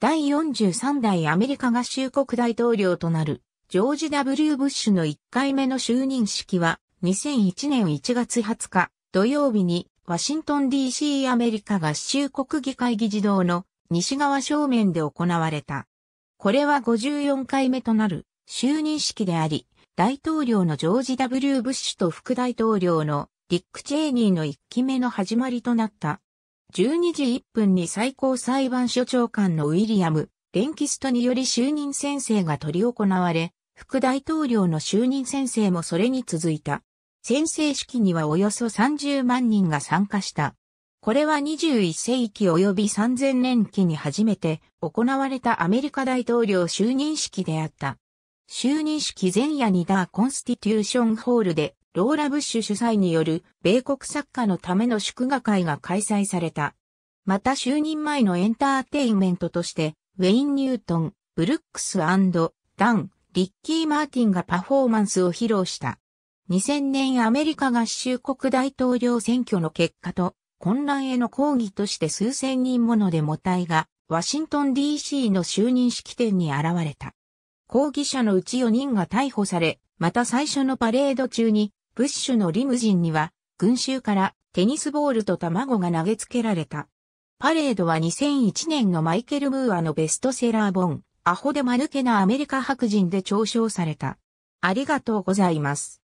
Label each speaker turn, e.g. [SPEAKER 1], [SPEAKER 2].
[SPEAKER 1] 第43代アメリカ合衆国大統領となる、ジョージ・ W・ ブッシュの1回目の就任式は、2001年1月20日、土曜日に、ワシントン DC アメリカ合衆国議会議事堂の西側正面で行われた。これは54回目となる就任式であり、大統領のジョージ・ W・ ブッシュと副大統領のリック・チェーニーの1期目の始まりとなった12時1分に最高裁判所長官のウィリアム・レンキストにより就任宣誓が取り行われ、副大統領の就任宣誓もそれに続いた。宣誓式にはおよそ30万人が参加した。これは21世紀及び3000年期に初めて行われたアメリカ大統領就任式であった。就任式前夜にダーコンスティテューションホールでローラ・ブッシュ主催による米国作家のための祝賀会が開催された。また就任前のエンターテインメントとして、ウェイン・ニュートン、ブルックスダン、リッキー・マーティンがパフォーマンスを披露した。2000年アメリカ合衆国大統領選挙の結果と混乱への抗議として数千人ものデモ隊がワシントン DC の就任式典に現れた。抗議者のうち4人が逮捕され、また最初のパレード中にブッシュのリムジンには、群衆からテニスボールと卵が投げつけられた。パレードは2001年のマイケル・ムーアのベストセラー本、アホでマルけなアメリカ白人で嘲笑された。ありがとうございます。